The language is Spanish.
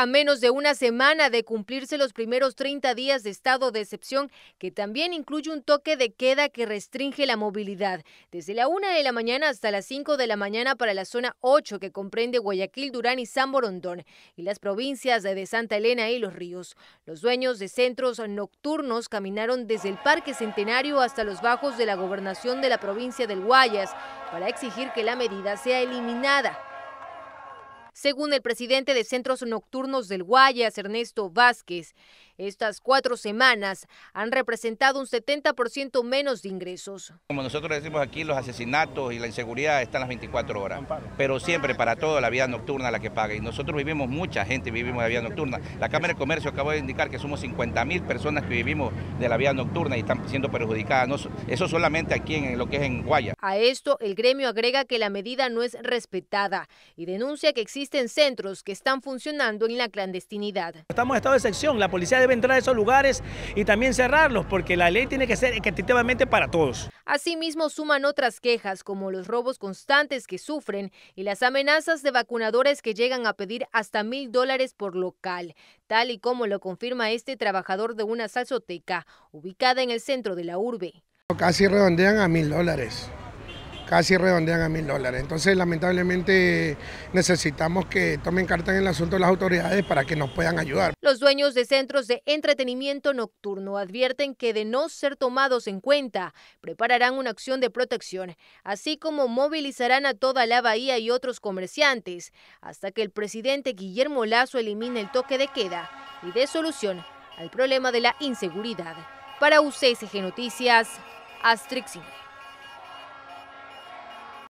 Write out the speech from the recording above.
a menos de una semana de cumplirse los primeros 30 días de estado de excepción, que también incluye un toque de queda que restringe la movilidad, desde la 1 de la mañana hasta las 5 de la mañana para la zona 8 que comprende Guayaquil, Durán y San Borondón, y las provincias de Santa Elena y Los Ríos. Los dueños de centros nocturnos caminaron desde el Parque Centenario hasta los bajos de la gobernación de la provincia del Guayas para exigir que la medida sea eliminada según el presidente de Centros Nocturnos del Guayas, Ernesto Vázquez, estas cuatro semanas han representado un 70% menos de ingresos. Como nosotros decimos aquí, los asesinatos y la inseguridad están las 24 horas, pero siempre para todo la vida nocturna la que paga. Y nosotros vivimos, mucha gente vivimos de la vida nocturna. La Cámara de Comercio acaba de indicar que somos 50 mil personas que vivimos de la vida nocturna y están siendo perjudicadas. eso solamente aquí en lo que es en Guaya. A esto, el gremio agrega que la medida no es respetada y denuncia que existen centros que están funcionando en la clandestinidad. Estamos en estado de excepción. la policía debe entrar a esos lugares y también cerrarlos, porque la ley tiene que ser equitativamente para todos. Asimismo, suman otras quejas, como los robos constantes que sufren y las amenazas de vacunadores que llegan a pedir hasta mil dólares por local, tal y como lo confirma este trabajador de una salsoteca ubicada en el centro de la urbe. Casi redondean a mil dólares casi redondean a mil dólares. Entonces, lamentablemente, necesitamos que tomen carta en el asunto las autoridades para que nos puedan ayudar. Los dueños de centros de entretenimiento nocturno advierten que de no ser tomados en cuenta, prepararán una acción de protección, así como movilizarán a toda la bahía y otros comerciantes, hasta que el presidente Guillermo Lazo elimine el toque de queda y dé solución al problema de la inseguridad. Para UCSG Noticias, Astrixin.